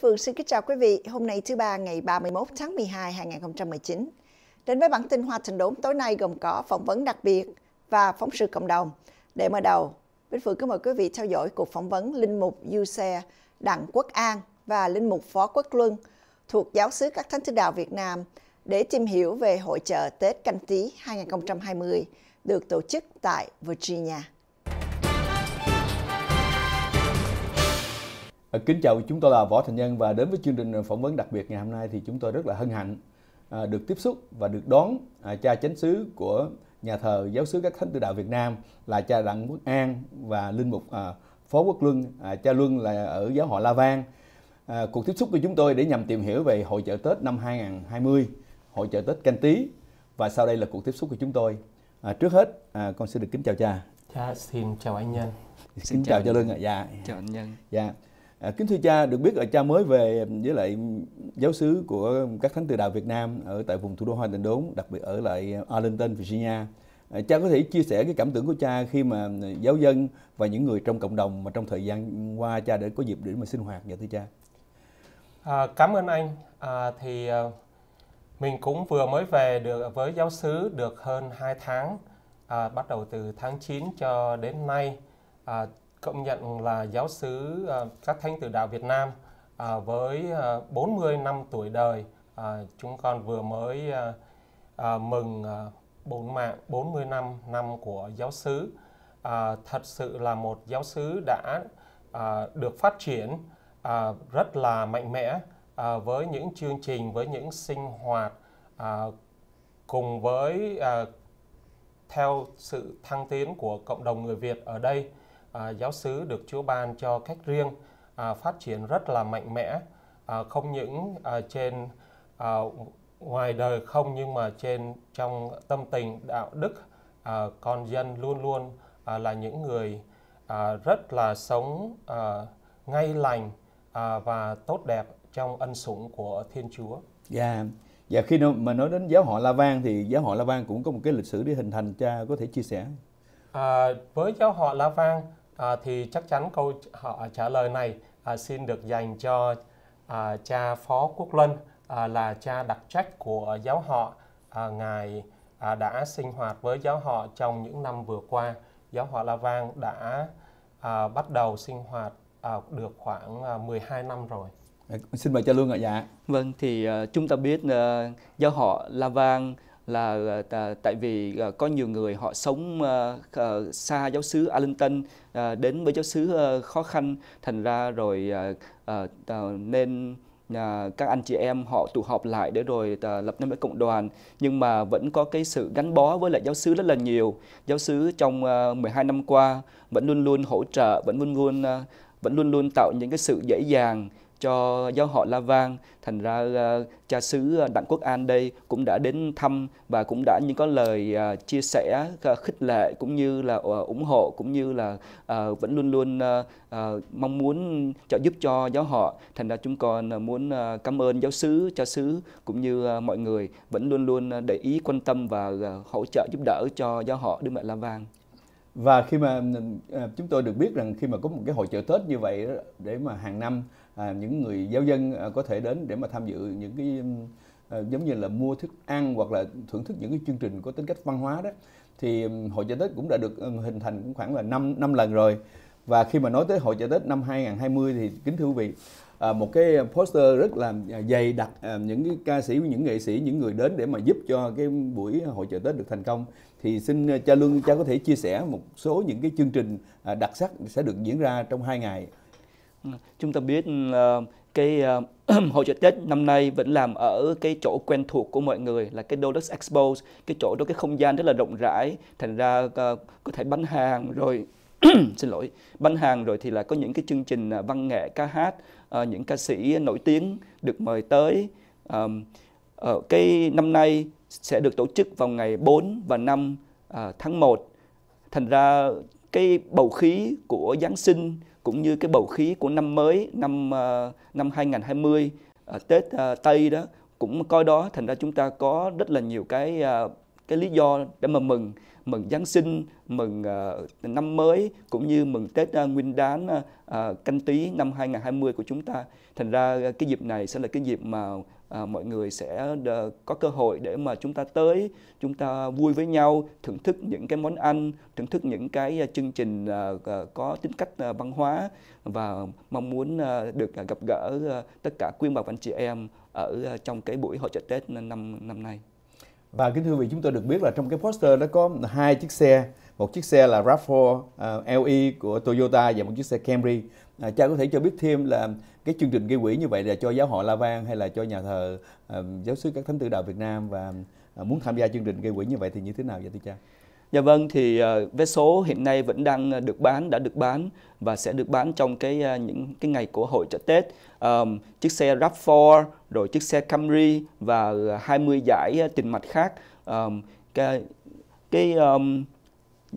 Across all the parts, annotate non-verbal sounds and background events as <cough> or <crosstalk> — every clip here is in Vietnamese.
Phương xin kính chào quý vị. Hôm nay thứ ba ngày 31 tháng 12 2019. Đến với bản tin Hoa Thành Đốn tối nay gồm có phỏng vấn đặc biệt và phóng sự cộng đồng. Để mở đầu, Bích Phương kính mời quý vị theo dõi cuộc phỏng vấn Linh Mục Du Xe, Đặng Quốc An và Linh Mục Phó Quốc Luân thuộc Giáo sứ các Thánh Thứ Đạo Việt Nam để tìm hiểu về hội trợ Tết Canh Tý 2020 được tổ chức tại Virginia. Ờ, kính chào, chúng tôi là Võ Thành Nhân và đến với chương trình phỏng vấn đặc biệt ngày hôm nay thì chúng tôi rất là hân hạnh à, được tiếp xúc và được đón à, cha chánh xứ của nhà thờ giáo xứ các thánh tự đạo Việt Nam là cha Đặng Quốc An và linh mục à, Phó Quốc Luân, cha Luân là ở giáo hội La Vang. Cuộc tiếp xúc của chúng tôi để nhằm tìm hiểu về hội chợ Tết năm 2020, hội chợ Tết canh tí và sau đây là cuộc tiếp xúc của chúng tôi. Trước hết, con xin được kính chào cha. Cha xin chào anh Nhân. Xin, xin chào, chào cha Luân ạ. À. Dạ. Chào anh Nhân. Dạ. À, kính thưa cha, được biết ở cha mới về với lại giáo sứ của các thánh tự đạo Việt Nam ở tại vùng thủ đô Hoa Tịnh Đốn, đặc biệt ở lại Arlington, Virginia. À, cha có thể chia sẻ cái cảm tưởng của cha khi mà giáo dân và những người trong cộng đồng mà trong thời gian qua cha đã có dịp để mà sinh hoạt dạ thưa cha. À, cảm ơn anh. À, thì à, mình cũng vừa mới về được với giáo sứ được hơn 2 tháng, à, bắt đầu từ tháng 9 cho đến nay. À, công nhận là giáo sứ ờ, các thánh tử đạo Việt Nam à, với 40 ờ, năm tuổi đời à, chúng con vừa mới à, à, mừng à, bốn mạng 40 năm năm của giáo sứ à, thật sự là một giáo sứ đã à, được phát triển à, rất là mạnh mẽ à, với những chương trình với những sinh hoạt à, cùng với à, theo sự thăng tiến của cộng đồng người Việt ở đây à, giáo sứ được Chúa ban cho cách riêng à, phát triển rất là mạnh mẽ à, không những à, trên à, ngoài đời không nhưng mà trên trong tâm tình đạo đức à, con dân luôn luôn à, là những người à, rất là sống à, ngay lành à, và tốt đẹp trong ân sủng của Thiên Chúa. Dạ. Yeah. Và khi mà nói đến giáo hội La Vang thì giáo hội La Vang cũng có một cái lịch sử để hình thành cha có thể chia sẻ. À, với giáo hội La Vang à, thì chắc chắn câu họ trả lời này à, xin được dành cho à, cha Phó Quốc Luân à, là cha đặc trách của giáo họ à, ngài à, đã sinh hoạt với giáo họ trong những năm vừa qua giáo họ La Vang đã à, bắt đầu sinh hoạt à, được khoảng à, 12 năm rồi à, xin mời cha Lương ạ dạ vâng thì uh, chúng ta biết uh, giáo họ La Vang là ờ, tại vì ờ, có nhiều người họ sống ờ, xa giáo sứ Arlington đến với giáo sứ khó khăn thành ra rồi nên các anh chị em họ tụ họp lại để rồi lập nên một cộng đoàn nhưng mà vẫn có cái sự gắn bó với lại giáo sứ rất là nhiều giáo sứ trong 12 năm qua vẫn luôn luôn hỗ trợ vẫn luôn luôn vẫn luôn luôn tạo những cái sự dễ dàng cho giáo họ La Vang. Thành ra uh, cha xứ ờ, Đặng Quốc An đây cũng đã đến thăm và cũng đã những có lời uh, chia sẻ uh, khích lệ cũng như là uh, ủng hộ cũng như là uh, vẫn luôn luôn uh, uh, mong muốn trợ giúp cho giáo họ. Thành ra chúng con muốn uh, cảm ơn giáo xứ, cha xứ cũng như uh, mọi người vẫn luôn luôn để ý quan tâm và uh, hỗ trợ giúp đỡ cho giáo họ Đức Mẹ La Vang và khi mà à, chúng tôi được biết rằng khi mà có một cái hội chợ Tết như vậy để mà hàng năm à, những người giáo dân à, có thể đến để mà tham dự những cái giống như là mua thức ăn hoặc là thưởng thức những cái chương trình có tính cách văn hóa đó thì hội chợ Tết cũng đã được hình thành cũng khoảng là 5 năm lần rồi. Và khi mà nói tới hội chợ Tết năm 2020 thì kính thưa quý vị, một cái poster rất là dày đặc những cái ca sĩ, những nghệ sĩ, những người đến để mà giúp cho cái buổi hội chợ Tết được thành công thì xin ờ, cha Luân cha có thể chia sẻ một số những cái chương trình à, đặc sắc sẽ được diễn ra trong hai ngày. Ừ, chúng ta biết là ờ, cái ờ, <clears throat> hội chợ Tết năm nay vẫn làm ở cái chỗ quen thuộc của mọi người là cái Dolus Expo, cái chỗ đó cái không gian rất là rộng rãi, thành ra có thể bán hàng rồi <clears throat> xin lỗi, bán hàng rồi thì là có những cái chương trình văn nghệ ca hát, những ca sĩ nổi tiếng được mời tới. ở cái năm nay sẽ được tổ chức vào ngày 4 và 5 à, tháng 1. Thành ra cái bầu khí của Giáng sinh cũng như cái bầu khí của năm mới năm à, năm 2020 à, Tết à, Tây đó cũng coi đó thành ra chúng ta có rất là nhiều cái à, cái lý do để mà mừng mừng Giáng sinh, mừng uh, năm mới cũng như mừng Tết uh, Nguyên Đán uh, Canh Tý năm 2020 của chúng ta. Thành ra uh, cái dịp này sẽ là cái dịp mà à, mọi người sẽ đờ, có cơ hội để mà chúng ta tới chúng ta vui với nhau thưởng thức những cái món ăn thưởng thức những cái à, chương trình à, à, có tính cách à, văn hóa và mong muốn à, được à, gặp gỡ à, tất cả quý bà và anh chị em ở à, trong cái buổi hội trợ Tết năm năm nay và kính thưa quý vị chúng tôi được biết là trong cái poster nó có hai chiếc xe một chiếc xe là RAV4 uh, à, LE của Toyota và một chiếc xe Camry. À, cha có thể cho biết thêm là cái chương trình gây quỹ như vậy là cho giáo hội La Vang hay là cho nhà thờ uh, giáo xứ các thánh tử đạo Việt Nam và uh, muốn tham gia chương trình gây quỹ như vậy thì như thế nào vậy thưa cha? Dạ vâng, thì uh, vé số hiện nay vẫn đang được bán, đã được bán và sẽ được bán trong cái uh, những cái ngày của hội chợ Tết. Um, chiếc xe RAV4, rồi chiếc xe Camry và 20 giải uh, tiền mặt khác. Um, cái cái um,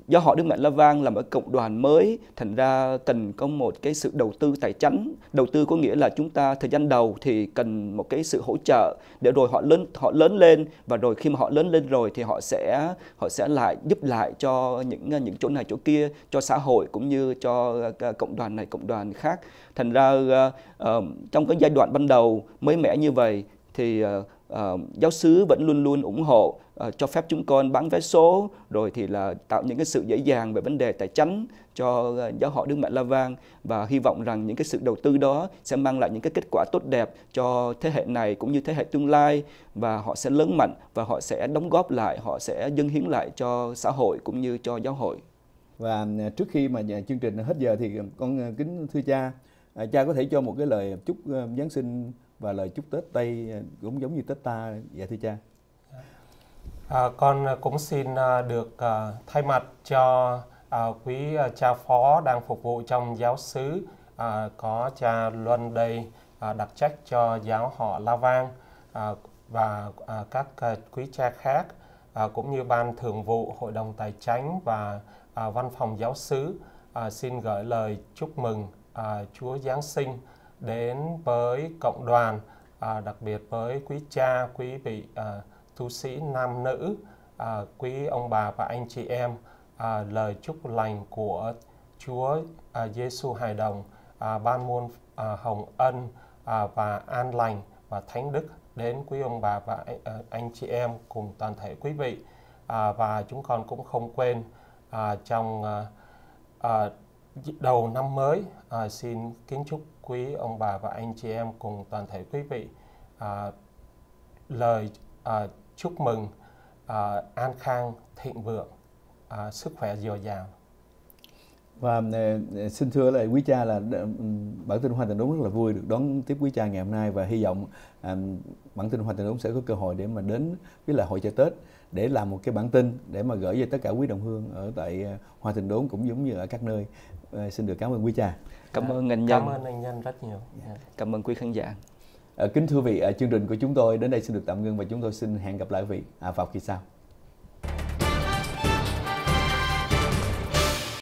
do họ Đức Mẹ La Vang là một cộng đoàn mới thành ra cần có một cái sự đầu tư tài chính đầu tư có nghĩa là chúng ta thời gian đầu thì cần một cái sự hỗ trợ để rồi họ lớn họ lớn lên và rồi khi mà họ lớn lên rồi thì họ sẽ họ sẽ lại giúp lại cho những những chỗ này chỗ kia cho xã hội cũng như cho ờ, cộng đoàn này cộng đoàn khác thành ra ờ, ờ, trong cái giai đoạn ban đầu mới mẻ như vậy thì uh, Ờ, giáo xứ vẫn luôn luôn ủng hộ uh, cho phép chúng con bán vé số rồi thì là tạo những cái sự dễ dàng về vấn đề tài chánh cho uh, giáo hội Đức Mẹ La Vang và hy vọng rằng những cái sự đầu tư đó sẽ mang lại những cái kết quả tốt đẹp cho thế hệ này cũng như thế hệ tương lai và họ sẽ lớn mạnh và họ sẽ đóng góp lại, họ sẽ dâng hiến lại cho xã hội cũng như cho giáo hội. Và trước khi mà chương trình hết giờ thì con kính thưa cha, à, cha có thể cho một cái lời chúc Giáng sinh và lời chúc Tết Tây ờ, cũng giống như Tết ta dạ thưa cha. À, con cũng xin à, được à, thay mặt cho à, quý cha phó đang phục vụ trong giáo xứ có cha Luân đây đặc trách cho giáo họ La Vang và các quý cha khác cũng như ban thường vụ hội đồng tài chánh và văn phòng giáo xứ xin gửi lời chúc mừng Chúa Giáng sinh đến với cộng đoàn, à, đặc biệt với quý cha, quý vị à, tu sĩ nam nữ, à, quý ông bà và anh chị em. À, lời chúc lành của Chúa à, Giêsu Hài Đồng à, ban muôn à, hồng ân à, và an lành và thánh đức đến quý ông bà và à, anh chị em cùng toàn thể quý vị à, và chúng con cũng không quên à, trong à, à, đầu năm mới à, xin kính chúc quý ông bà và anh chị em cùng toàn thể quý vị à, lời à, chúc mừng à, an khang thịnh vượng à, sức khỏe dồi dào và ờ, ờ, xin thưa lại quý cha là ừ, bản tin Hoa Tình Đúng rất là vui được đón tiếp quý cha ngày hôm nay và hy vọng ờ, bản tin Hoa Tình Đúng sẽ có cơ hội để mà đến với là hội chợ Tết để làm một cái bản tin để mà gửi về tất cả quý đồng hương ở tại Hoa Tình Đốn cũng giống như ở các nơi. Xin được cảm ơn quý cha. Cảm dạ, ơn anh Nhân. Cảm ơn anh Nhân rất nhiều. Dạ. Dạ. Cảm ơn quý khán giả. kính thưa vị, chương trình của chúng tôi đến đây xin được tạm ngưng và chúng tôi xin hẹn gặp lại quý vị à, vào kỳ sau.